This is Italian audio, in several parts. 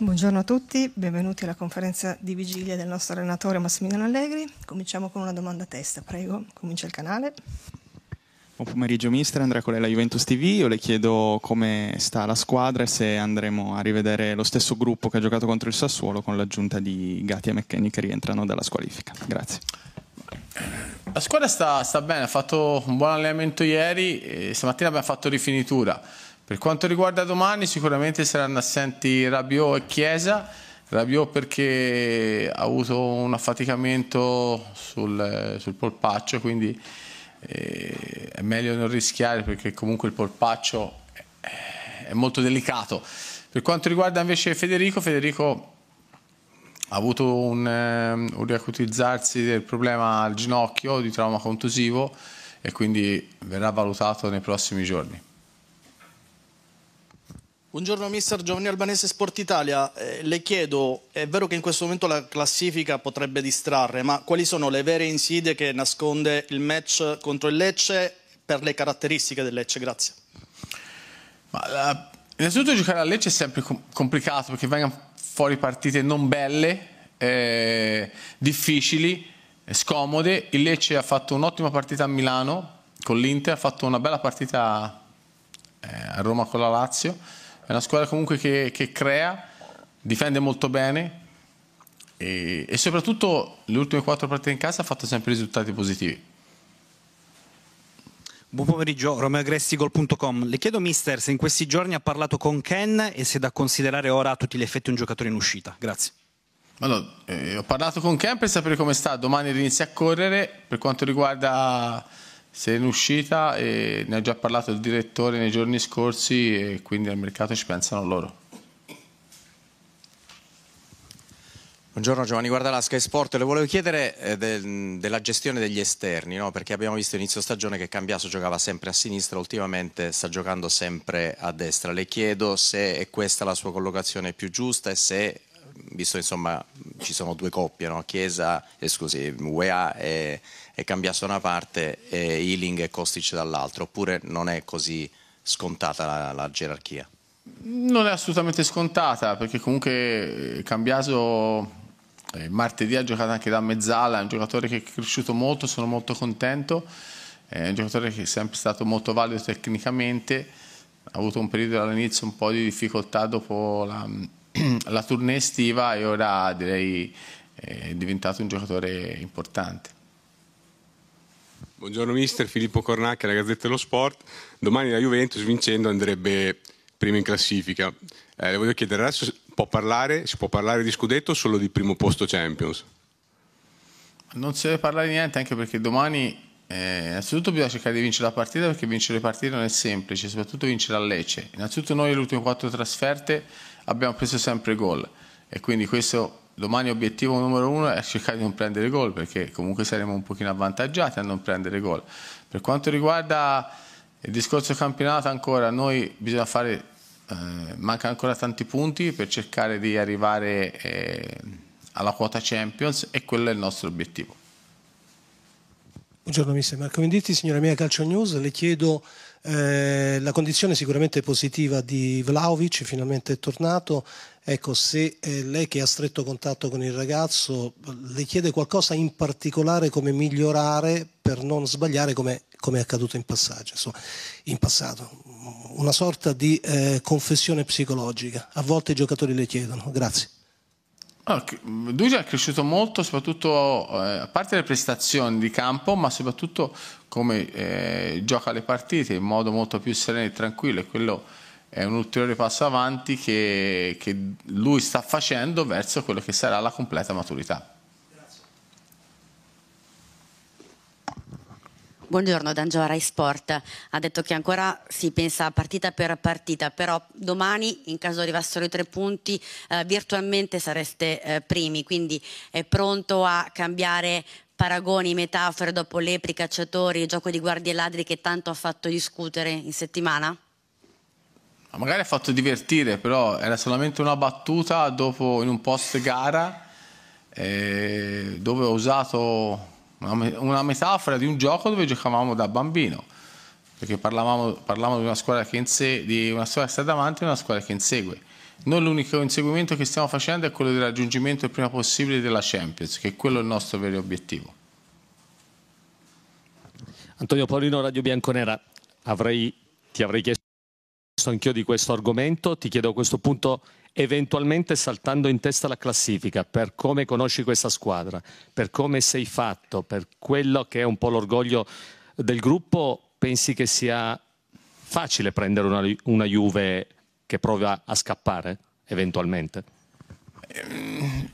Buongiorno a tutti, benvenuti alla conferenza di vigilia del nostro allenatore Massimiliano Allegri. Cominciamo con una domanda a testa, prego, comincia il canale. Buon pomeriggio mister, Andrea Colella Juventus TV, io le chiedo come sta la squadra e se andremo a rivedere lo stesso gruppo che ha giocato contro il Sassuolo con l'aggiunta di Gatti e McKenny che rientrano dalla squalifica. Grazie. La squadra sta, sta bene, ha fatto un buon allenamento ieri, e stamattina abbiamo fatto rifinitura. Per quanto riguarda domani sicuramente saranno assenti Rabiot e Chiesa, Rabiot perché ha avuto un affaticamento sul, sul polpaccio, quindi eh, è meglio non rischiare perché comunque il polpaccio è molto delicato. Per quanto riguarda invece Federico, Federico ha avuto un, eh, un riacutizzarsi del problema al ginocchio di trauma contusivo e quindi verrà valutato nei prossimi giorni. Buongiorno mister Giovanni Albanese Sport Italia, eh, le chiedo, è vero che in questo momento la classifica potrebbe distrarre, ma quali sono le vere insidie che nasconde il match contro il Lecce per le caratteristiche del Lecce? Grazie. Ma, uh, innanzitutto giocare al Lecce è sempre com complicato perché vengono fuori partite non belle, eh, difficili, eh, scomode. Il Lecce ha fatto un'ottima partita a Milano con l'Inter, ha fatto una bella partita eh, a Roma con la Lazio è una squadra comunque che, che crea, difende molto bene e, e, soprattutto le ultime quattro partite in casa ha fatto sempre risultati positivi. Buon pomeriggio, romeogressigol.com. Le chiedo, mister, se in questi giorni ha parlato con Ken e se è da considerare ora a tutti gli effetti un giocatore in uscita. Grazie. Allora, eh, ho parlato con Ken per sapere come sta. Domani inizia a correre. Per quanto riguarda se è in uscita e ne ha già parlato il direttore nei giorni scorsi e quindi al mercato ci pensano loro. Buongiorno Giovanni guarda Guardala, Sky Sport. Le volevo chiedere eh, de, della gestione degli esterni, no? perché abbiamo visto inizio stagione che Cambiaso giocava sempre a sinistra, ultimamente sta giocando sempre a destra. Le chiedo se è questa la sua collocazione più giusta e se, visto insomma ci sono due coppie, no? Chiesa, eh, scusi, UEA e, e Cambiasso da una parte e Ealing e Kostic dall'altra, oppure non è così scontata la, la gerarchia? Non è assolutamente scontata, perché comunque eh, Cambiaso eh, martedì ha giocato anche da mezzala, è un giocatore che è cresciuto molto, sono molto contento, è un giocatore che è sempre stato molto valido tecnicamente, ha avuto un periodo all'inizio un po' di difficoltà dopo la, la tournée estiva e ora direi eh, è diventato un giocatore importante. Buongiorno mister, Filippo Cornacchi, la Gazzetta dello Sport. Domani la Juventus vincendo andrebbe prima in classifica. Eh, le voglio chiedere, adesso può parlare, si può parlare di scudetto o solo di primo posto Champions? Non si deve parlare di niente anche perché domani eh, innanzitutto bisogna cercare di vincere la partita perché vincere le partite non è semplice, soprattutto vincere a Lecce. Innanzitutto noi le ultime quattro trasferte abbiamo preso sempre gol e quindi questo domani obiettivo numero uno è cercare di non prendere gol perché comunque saremo un pochino avvantaggiati a non prendere gol. Per quanto riguarda il discorso campionato ancora, noi bisogna fare, eh, mancano ancora tanti punti per cercare di arrivare eh, alla quota Champions e quello è il nostro obiettivo. Buongiorno mister Marco Venditti, signora mia Calcio News, le chiedo eh, la condizione sicuramente positiva di Vlaovic, finalmente è tornato, ecco se eh, lei che ha stretto contatto con il ragazzo le chiede qualcosa in particolare come migliorare per non sbagliare come, come è accaduto in, Insomma, in passato, una sorta di eh, confessione psicologica, a volte i giocatori le chiedono, grazie. Ah, Duja è cresciuto molto, soprattutto eh, a parte le prestazioni di campo, ma soprattutto come eh, gioca le partite in modo molto più sereno e tranquillo. E quello è un ulteriore passo avanti che, che lui sta facendo verso quello che sarà la completa maturità. Buongiorno, D'Angio Rai Sport. Ha detto che ancora si pensa partita per partita, però domani, in caso arrivassero i tre punti, eh, virtualmente sareste eh, primi, quindi è pronto a cambiare paragoni, metafore dopo lepri, cacciatori, il gioco di guardie e ladri che tanto ha fatto discutere in settimana? Magari ha fatto divertire, però era solamente una battuta dopo in un post gara eh, dove ho usato una, metafora di un gioco dove giocavamo da bambino, perché parlavamo, parlavamo di una squadra che insegue, di una squadra che sta davanti e una squadra che insegue. Noi l'unico inseguimento che stiamo facendo è quello del raggiungimento il prima possibile della Champions, che è quello il nostro vero obiettivo. Antonio Paolino, Radio Bianconera, avrei, ti avrei chiesto anch'io di questo argomento, ti chiedo a questo punto eventualmente saltando in testa la classifica per come conosci questa squadra, per come sei fatto, per quello che è un po' l'orgoglio del gruppo, pensi che sia facile prendere una, una Juve che prova a scappare eventualmente? Ehm,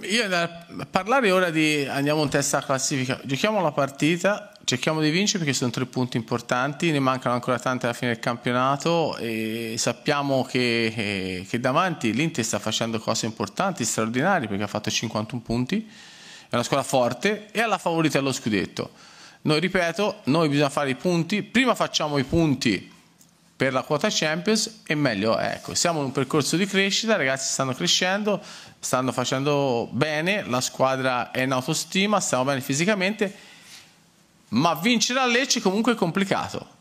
io da parlare ora di andiamo in testa alla classifica, giochiamo la partita cerchiamo di vincere perché sono tre punti importanti, ne mancano ancora tanti alla fine del campionato e sappiamo che, eh, che davanti l'Inter sta facendo cose importanti, straordinarie, perché ha fatto 51 punti, è una squadra forte e alla favorita allo scudetto. Noi ripeto, noi bisogna fare i punti, prima facciamo i punti per la quota Champions e meglio, ecco, siamo in un percorso di crescita, i ragazzi stanno crescendo, stanno facendo bene, la squadra è in autostima, stiamo bene fisicamente ma vincere a Lecce comunque è complicato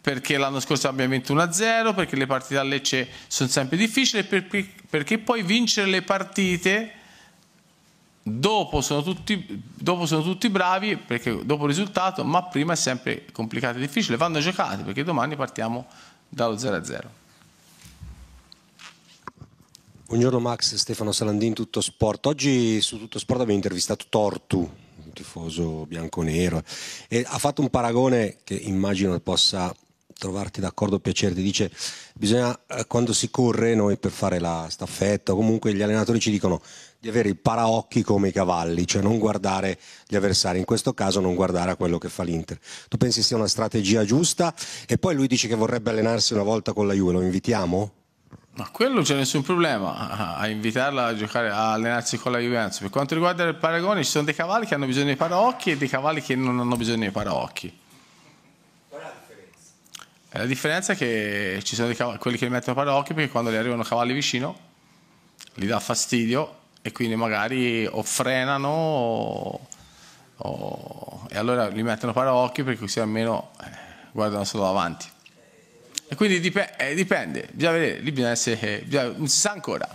perché l'anno scorso abbiamo vinto 1-0, perché le partite a Lecce sono sempre difficili, perché, perché poi vincere le partite dopo sono, tutti, dopo sono tutti bravi, perché dopo il risultato, ma prima è sempre complicato e difficile, vanno giocate perché domani partiamo dallo 0-0. Buongiorno Max, Stefano Salandin, Tutto Sport. Oggi su Tutto Sport abbiamo intervistato Tortu, tifoso bianco-nero e ha fatto un paragone che immagino possa trovarti d'accordo, piacere, ti dice bisogna eh, quando si corre noi per fare la staffetta comunque gli allenatori ci dicono di avere i paraocchi come i cavalli, cioè non guardare gli avversari, in questo caso non guardare a quello che fa l'Inter. Tu pensi sia una strategia giusta? E poi lui dice che vorrebbe allenarsi una volta con la Juve, lo invitiamo? Ma quello c'è nessun problema a invitarla a giocare, a allenarsi con la Juventus. Per quanto riguarda il paragone, ci sono dei cavalli che hanno bisogno di paraocchi e dei cavalli che non hanno bisogno di paraocchi. Qual è la differenza? la differenza è che ci sono dei cavalli, quelli che mettono paraocchi perché quando gli arrivano cavalli vicino gli dà fastidio e quindi magari o frenano o, o, e allora li mettono paraocchi perché così almeno eh, guardano solo avanti. E quindi dipende, eh, dipende, bisogna vedere, lì bisogna essere, eh, bisogna, non si sa ancora.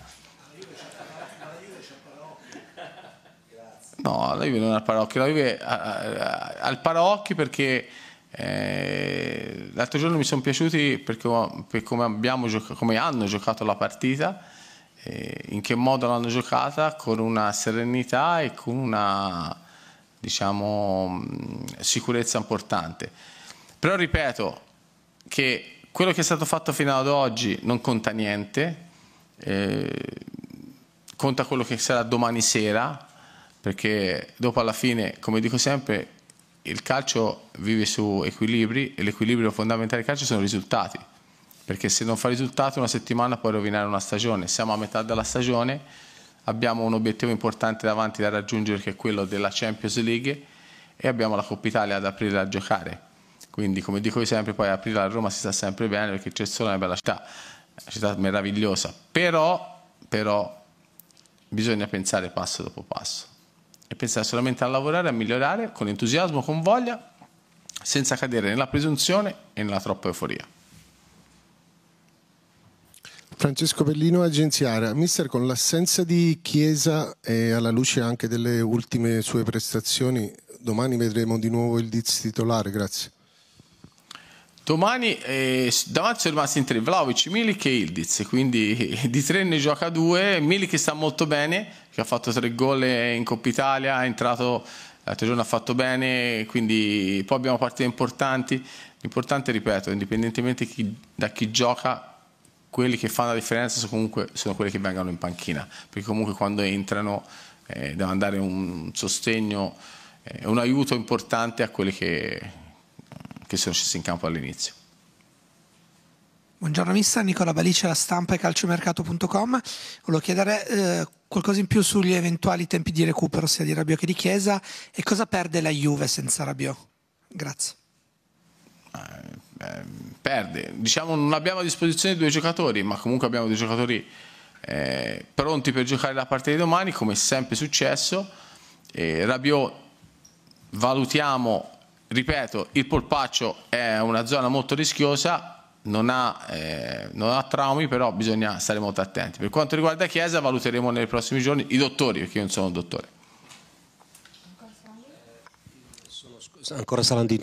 No, la Juve non al Parocchi, la Juve al Parocchi perché eh, l'altro giorno mi sono piaciuti perché, per come, abbiamo giocato, come hanno giocato la partita, eh, in che modo l'hanno giocata, con una serenità e con una diciamo, sicurezza importante. Però ripeto che quello che è stato fatto fino ad oggi non conta niente, eh, conta quello che sarà domani sera, perché dopo alla fine, come dico sempre, il calcio vive su equilibri e l'equilibrio fondamentale del calcio sono i risultati, perché se non fa risultati una settimana può rovinare una stagione, siamo a metà della stagione, abbiamo un obiettivo importante davanti da raggiungere che è quello della Champions League e abbiamo la Coppa Italia ad aprire a giocare quindi, come dico sempre, poi aprire a Roma si sta sempre bene perché c'è solo una bella città, una città meravigliosa. Però, però bisogna pensare passo dopo passo e pensare solamente a lavorare, a migliorare con entusiasmo, con voglia, senza cadere nella presunzione e nella troppa euforia. Francesco Pellino, Agenziara. Mister, con l'assenza di Chiesa e alla luce anche delle ultime sue prestazioni, domani vedremo di nuovo il Diz titolare. Grazie. Domani eh, davanti sono rimasti in tre Vlaovic, Milik e Ildiz, quindi eh, di tre ne gioca due. Milik sta molto bene, che ha fatto tre gol in Coppa Italia, è entrato l'altro giorno, ha fatto bene, quindi poi abbiamo partite importanti. L'importante, ripeto, indipendentemente chi, da chi gioca, quelli che fanno la differenza sono comunque sono quelli che vengono in panchina, perché comunque quando entrano eh, devono dare un sostegno, eh, un aiuto importante a quelli che che sono scesi in campo all'inizio. Buongiorno mister, Nicola Balice, da stampa e calciomercato.com. Volevo chiedere eh, qualcosa in più sugli eventuali tempi di recupero sia di Rabio che di Chiesa e cosa perde la Juve senza Rabio? Grazie. Eh, eh, perde, diciamo non abbiamo a disposizione due giocatori, ma comunque abbiamo due giocatori eh, pronti per giocare la partita di domani, come è sempre successo. Eh, Rabiot valutiamo ripeto, il polpaccio è una zona molto rischiosa, non ha, eh, non ha, traumi, però bisogna stare molto attenti. Per quanto riguarda Chiesa, valuteremo nei prossimi giorni i dottori, perché io non sono un dottore. Ancora saranno di in